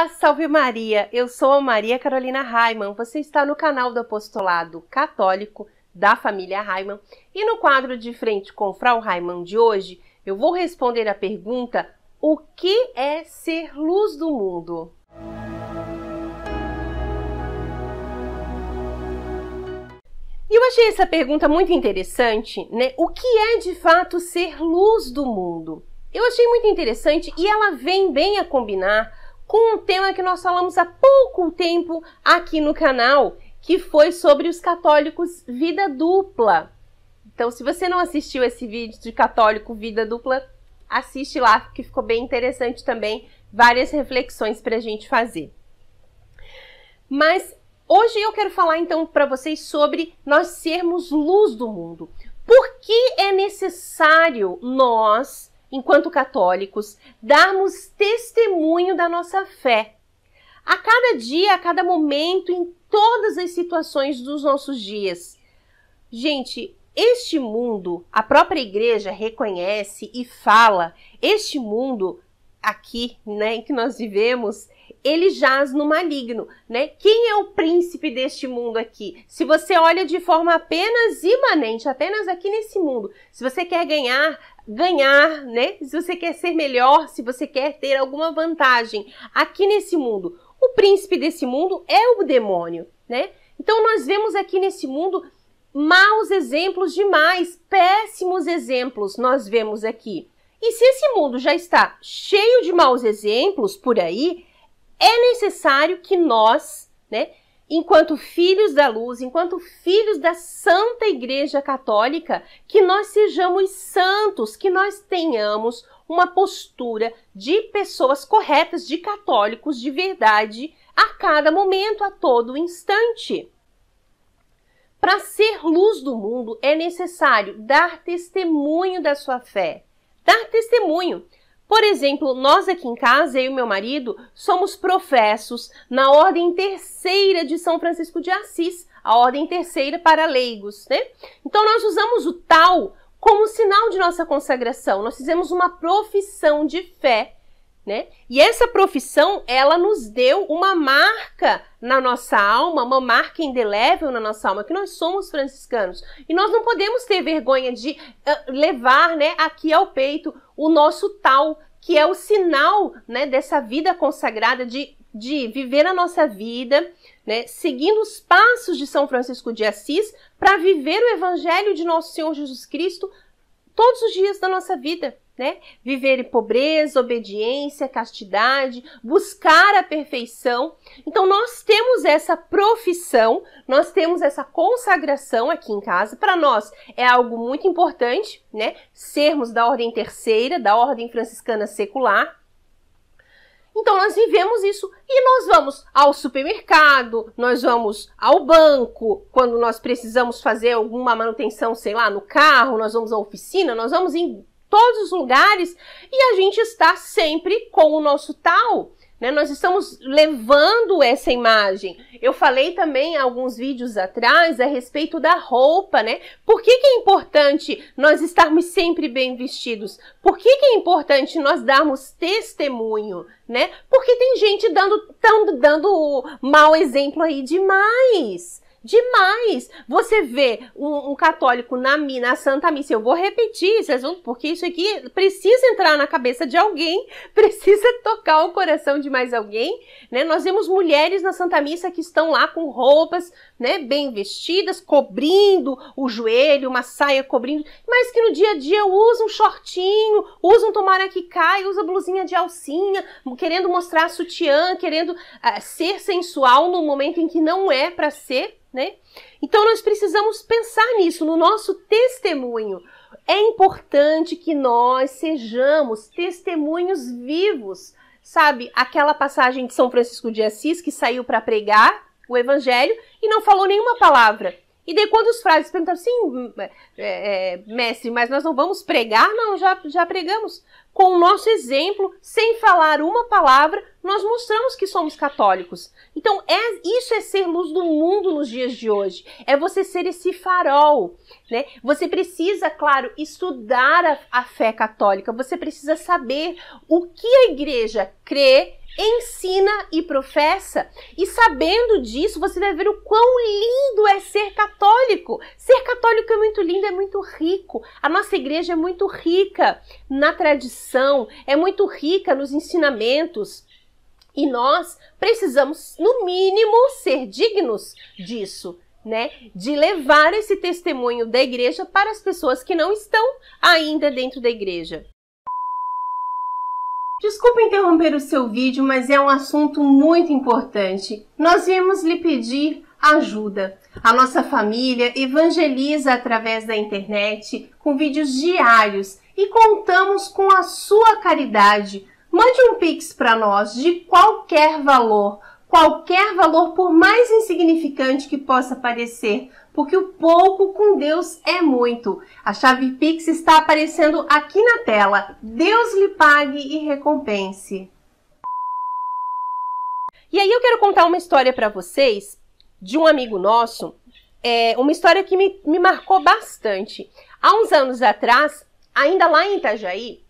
Olá, salve Maria! Eu sou a Maria Carolina Raiman. Você está no canal do Apostolado Católico da família Raiman e no quadro de frente com Frau Raiman de hoje, eu vou responder a pergunta: o que é ser luz do mundo? E eu achei essa pergunta muito interessante, né? O que é de fato ser luz do mundo? Eu achei muito interessante e ela vem bem a combinar com um tema que nós falamos há pouco tempo aqui no canal, que foi sobre os católicos vida dupla. Então, se você não assistiu esse vídeo de católico vida dupla, assiste lá, que ficou bem interessante também, várias reflexões para a gente fazer. Mas hoje eu quero falar então para vocês sobre nós sermos luz do mundo. Por que é necessário nós enquanto católicos, darmos testemunho da nossa fé. A cada dia, a cada momento, em todas as situações dos nossos dias. Gente, este mundo, a própria igreja reconhece e fala, este mundo aqui, né, em que nós vivemos, ele jaz no maligno, né? Quem é o príncipe deste mundo aqui? Se você olha de forma apenas imanente, apenas aqui nesse mundo, se você quer ganhar ganhar, né? Se você quer ser melhor, se você quer ter alguma vantagem aqui nesse mundo. O príncipe desse mundo é o demônio, né? Então nós vemos aqui nesse mundo maus exemplos demais, péssimos exemplos nós vemos aqui. E se esse mundo já está cheio de maus exemplos por aí, é necessário que nós, né, enquanto filhos da luz, enquanto filhos da Santa Igreja Católica, que nós sejamos santos, que nós tenhamos uma postura de pessoas corretas, de católicos de verdade, a cada momento, a todo instante. Para ser luz do mundo é necessário dar testemunho da sua fé. Dar testemunho. Por exemplo, nós aqui em casa, eu e meu marido, somos professos na ordem terceira de São Francisco de Assis, a ordem terceira para leigos, né? Então nós usamos o tal como sinal de nossa consagração. Nós fizemos uma profissão de fé, né? E essa profissão, ela nos deu uma marca na nossa alma, uma marca indelével na nossa alma, que nós somos franciscanos. E nós não podemos ter vergonha de eh, levar né, aqui ao peito o nosso tal, que é o sinal né, dessa vida consagrada, de, de viver a nossa vida, né, seguindo os passos de São Francisco de Assis, para viver o Evangelho de Nosso Senhor Jesus Cristo todos os dias da nossa vida né? Viver em pobreza, obediência, castidade, buscar a perfeição. Então nós temos essa profissão, nós temos essa consagração aqui em casa. Para nós é algo muito importante, né? Sermos da ordem terceira, da ordem franciscana secular. Então nós vivemos isso e nós vamos ao supermercado, nós vamos ao banco, quando nós precisamos fazer alguma manutenção, sei lá, no carro, nós vamos à oficina, nós vamos em todos os lugares e a gente está sempre com o nosso tal. Né? Nós estamos levando essa imagem. Eu falei também alguns vídeos atrás a respeito da roupa, né? Por que, que é importante nós estarmos sempre bem vestidos? Por que, que é importante nós darmos testemunho, né? Porque tem gente dando, tão, dando mau exemplo aí demais. Demais! Você vê um, um, católico na, na Santa Missa, eu vou repetir, esse assunto, porque isso aqui precisa entrar na cabeça de alguém, precisa tocar o coração de mais alguém, né? Nós vemos mulheres na Santa Missa que estão lá com roupas né, bem vestidas, cobrindo o joelho, uma saia cobrindo, mas que no dia a dia usa um shortinho, usa um tomara que cai, usa blusinha de alcinha, querendo mostrar sutiã, querendo uh, ser sensual no momento em que não é para ser, né? Então nós precisamos pensar nisso no nosso testemunho. É importante que nós sejamos testemunhos vivos. Sabe, aquela passagem de São Francisco de Assis que saiu para pregar o evangelho e não falou nenhuma palavra. E daí quando os frases perguntaram assim, é, mestre, mas nós não vamos pregar? Não, já, já pregamos. Com o nosso exemplo, sem falar uma palavra, nós mostramos que somos católicos. Então, é, isso é ser luz do mundo nos dias de hoje. É você ser esse farol. Né? Você precisa, claro, estudar a, a fé católica. Você precisa saber o que a igreja crê, ensina e professa. E sabendo disso, você vai ver o quão lindo é ser católico. Ser católico é muito lindo, é muito rico. A nossa igreja é muito rica na tradição, é muito rica nos ensinamentos. E nós precisamos, no mínimo, ser dignos disso. Né, de levar esse testemunho da igreja para as pessoas que não estão ainda dentro da igreja. Desculpa interromper o seu vídeo, mas é um assunto muito importante. Nós viemos lhe pedir ajuda. A nossa família evangeliza através da internet com vídeos diários e contamos com a sua caridade. Mande um pix para nós de qualquer valor qualquer valor, por mais insignificante que possa parecer, porque o pouco com Deus é muito. A chave Pix está aparecendo aqui na tela. Deus lhe pague e recompense. E aí eu quero contar uma história para vocês de um amigo nosso, é uma história que me, me marcou bastante. Há uns anos atrás, ainda lá em Itajaí,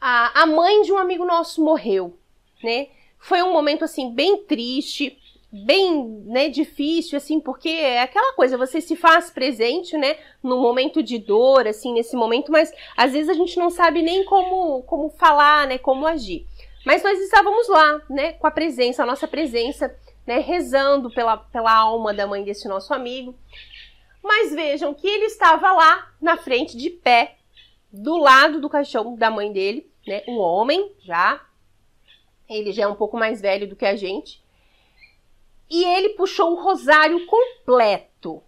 a, a mãe de um amigo nosso morreu, né? Foi um momento assim bem triste, bem, né, difícil assim, porque é aquela coisa, você se faz presente, né, no momento de dor, assim, nesse momento, mas às vezes a gente não sabe nem como como falar, né, como agir. Mas nós estávamos lá, né, com a presença, a nossa presença, né, rezando pela, pela alma da mãe desse nosso amigo. Mas vejam que ele estava lá na frente de pé, do lado do caixão da mãe dele, né, um homem já ele já é um pouco mais velho do que a gente. E ele puxou o rosário completo.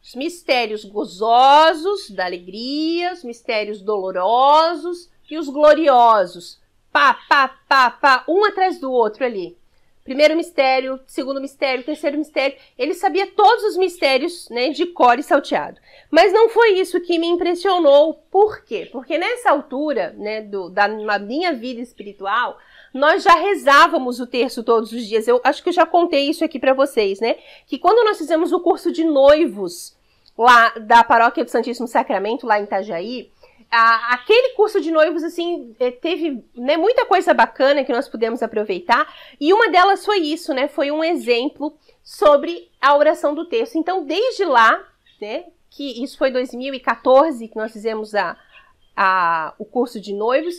Os mistérios gozosos da alegria, os mistérios dolorosos e os gloriosos. Pá, pá, pá, pá, um atrás do outro ali. Primeiro mistério, segundo mistério, terceiro mistério. Ele sabia todos os mistérios né, de core salteado. Mas não foi isso que me impressionou. Por quê? Porque nessa altura né, do, da minha vida espiritual, nós já rezávamos o terço todos os dias. Eu acho que eu já contei isso aqui para vocês, né? Que quando nós fizemos o curso de noivos lá da Paróquia do Santíssimo Sacramento, lá em Itajaí, a, aquele curso de noivos, assim, é, teve né, muita coisa bacana que nós pudemos aproveitar. E uma delas foi isso, né? Foi um exemplo sobre a oração do texto. Então, desde lá, né? Que isso foi 2014 que nós fizemos a, a, o curso de noivos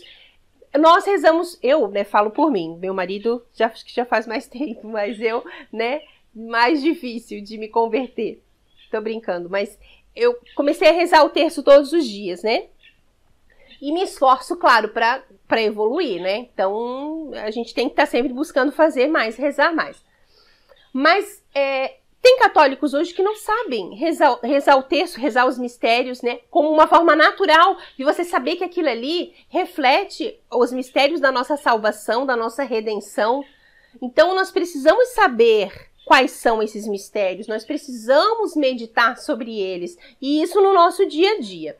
nós rezamos, eu, né, falo por mim, meu marido já que já faz mais tempo, mas eu, né, mais difícil de me converter. Tô brincando, mas eu comecei a rezar o terço todos os dias, né? E me esforço, claro, para para evoluir, né? Então, a gente tem que estar tá sempre buscando fazer mais, rezar mais. Mas é, tem católicos hoje que não sabem rezar, rezar, o texto, rezar os mistérios, né? Como uma forma natural de você saber que aquilo ali reflete os mistérios da nossa salvação, da nossa redenção. Então nós precisamos saber quais são esses mistérios, nós precisamos meditar sobre eles e isso no nosso dia a dia.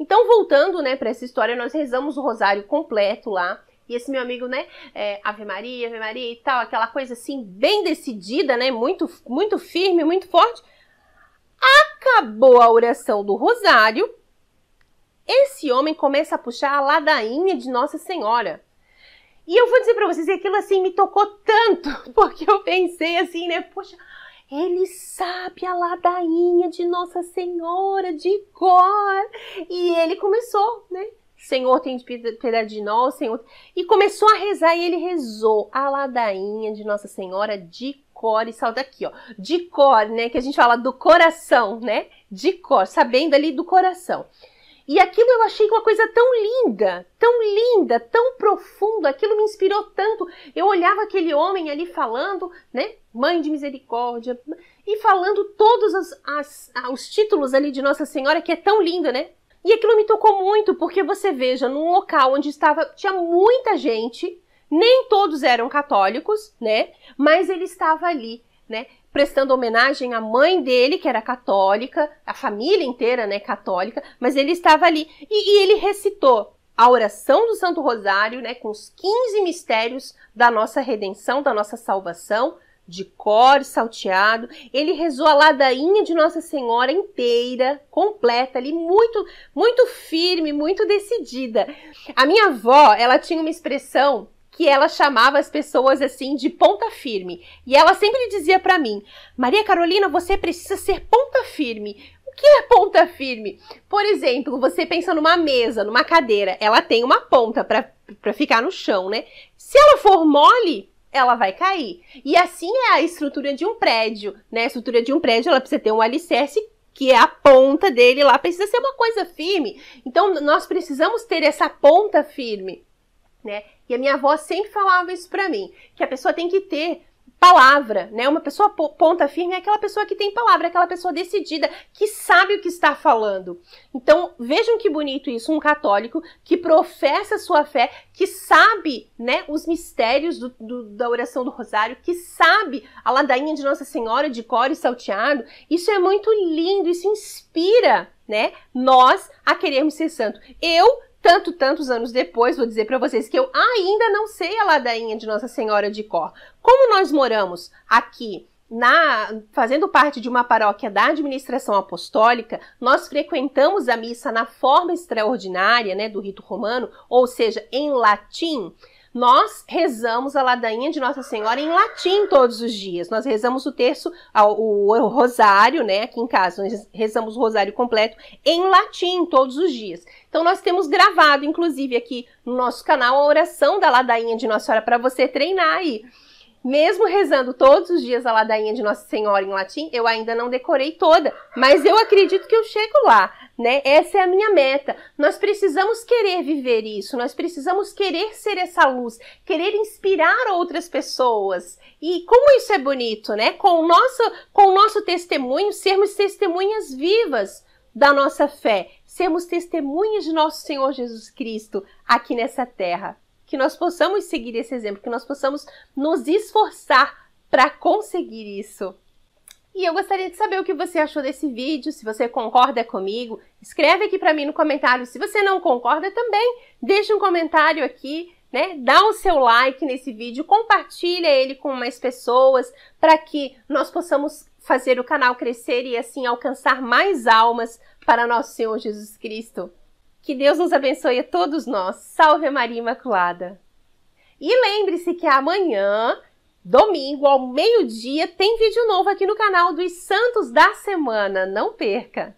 Então voltando, né, para essa história, nós rezamos o rosário completo lá. E esse meu amigo, né, é, Ave Maria, Ave Maria e tal, aquela coisa assim, bem decidida, né, muito, muito firme, muito forte. Acabou a oração do Rosário, esse homem começa a puxar a ladainha de Nossa Senhora. E eu vou dizer para vocês que aquilo assim me tocou tanto, porque eu pensei assim, né, poxa, ele sabe a ladainha de Nossa Senhora de cor. E ele começou, né? Senhor, tem piedade de nós, Senhor. E começou a rezar e ele rezou a ladainha de Nossa Senhora de cor e sal daqui, ó. De cor, né? Que a gente fala do coração, né? De cor, sabendo ali do coração. E aquilo eu achei uma coisa tão linda, tão linda, tão profunda, aquilo me inspirou tanto. Eu olhava aquele homem ali falando, né? Mãe de misericórdia, e falando todos as, as, os títulos ali de Nossa Senhora, que é tão linda, né? E aquilo me tocou muito, porque você veja, num local onde estava, tinha muita gente, nem todos eram católicos, né? Mas ele estava ali, né? Prestando homenagem à mãe dele, que era católica, a família inteira, né? Católica, mas ele estava ali. E, e ele recitou a oração do Santo Rosário, né? Com os 15 mistérios da nossa redenção, da nossa salvação, de cor salteado. Ele rezou a ladainha de Nossa Senhora inteira, completa ali, muito, muito firme, muito decidida. A minha avó, ela tinha uma expressão que ela chamava as pessoas assim de ponta firme. E ela sempre dizia para mim: "Maria Carolina, você precisa ser ponta firme. O que é ponta firme? Por exemplo, você pensa numa mesa, numa cadeira, ela tem uma ponta para ficar no chão, né? Se ela for mole, ela vai cair. E assim é a estrutura de um prédio, né? A estrutura de um prédio, ela precisa ter um alicerce que é a ponta dele lá, precisa ser uma coisa firme. Então, nós precisamos ter essa ponta firme, né? E a minha avó sempre falava isso para mim, que a pessoa tem que ter palavra, né? Uma pessoa ponta firme é aquela pessoa que tem palavra, é aquela pessoa decidida, que sabe o que está falando. Então, vejam que bonito isso, um católico que professa sua fé, que sabe, né, os mistérios do, do, da oração do rosário, que sabe a ladainha de Nossa Senhora de cor e salteado. Isso é muito lindo, isso inspira, né, nós a querermos ser santo. Eu tanto, tantos anos depois, vou dizer para vocês que eu ainda não sei a ladainha de Nossa Senhora de Cor. Como nós moramos aqui na, fazendo parte de uma paróquia da administração apostólica, nós frequentamos a missa na forma extraordinária, né, do rito romano, ou seja, em latim. Nós rezamos a ladainha de Nossa Senhora em latim todos os dias. Nós rezamos o terço, o, rosário, né? Aqui em casa, nós rezamos o rosário completo em latim todos os dias. Então nós temos gravado, inclusive, aqui no nosso canal a oração da ladainha de Nossa Senhora para você treinar aí. Mesmo rezando todos os dias a ladainha de Nossa Senhora em latim, eu ainda não decorei toda, mas eu acredito que eu chego lá né? Essa é a minha meta. Nós precisamos querer viver isso, nós precisamos querer ser essa luz, querer inspirar outras pessoas. E como isso é bonito, né? Com o nosso, com o nosso testemunho, sermos testemunhas vivas da nossa fé, sermos testemunhas de nosso Senhor Jesus Cristo aqui nessa terra. Que nós possamos seguir esse exemplo, que nós possamos nos esforçar para conseguir isso. E eu gostaria de saber o que você achou desse vídeo, se você concorda comigo. Escreve aqui para mim no comentário. Se você não concorda também, deixa um comentário aqui, né? Dá o seu like nesse vídeo, compartilha ele com mais pessoas para que nós possamos fazer o canal crescer e assim alcançar mais almas para nosso Senhor Jesus Cristo. Que Deus nos abençoe a todos nós. Salve Maria Imaculada. E lembre-se que amanhã Domingo, ao meio-dia, tem vídeo novo aqui no canal dos Santos da Semana. Não perca!